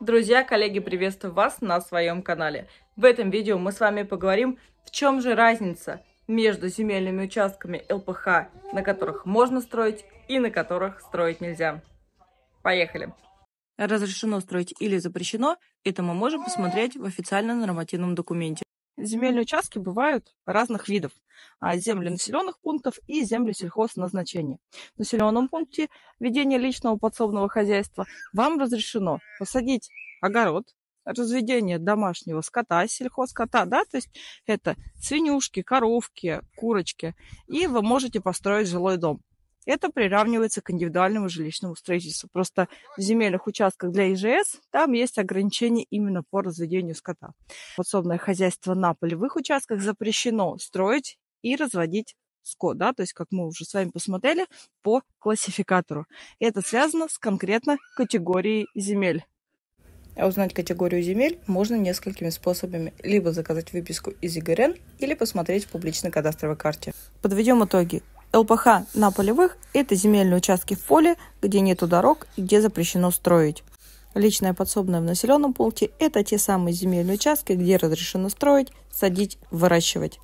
Друзья, коллеги, приветствую вас на своем канале. В этом видео мы с вами поговорим, в чем же разница между земельными участками ЛПХ, на которых можно строить и на которых строить нельзя. Поехали! Разрешено строить или запрещено, это мы можем посмотреть в официальном нормативном документе. Земельные участки бывают разных видов. А, земли населенных пунктов и земли сельхозназначения. В населенном пункте ведения личного подсобного хозяйства вам разрешено посадить огород, разведение домашнего скота, сельхозкота, да, то есть это свинюшки, коровки, курочки, и вы можете построить жилой дом это приравнивается к индивидуальному жилищному строительству. Просто в земельных участках для ИЖС там есть ограничения именно по разведению скота. Подсобное хозяйство на полевых участках запрещено строить и разводить скот, да, то есть, как мы уже с вами посмотрели, по классификатору. И это связано с конкретно категорией земель. А узнать категорию земель можно несколькими способами. Либо заказать выписку из ЕГРН, или посмотреть в публичной кадастровой карте. Подведем итоги. ЛПХ на полевых – это земельные участки в поле, где нету дорог и где запрещено строить. Личное подсобное в населенном пункте – это те самые земельные участки, где разрешено строить, садить, выращивать.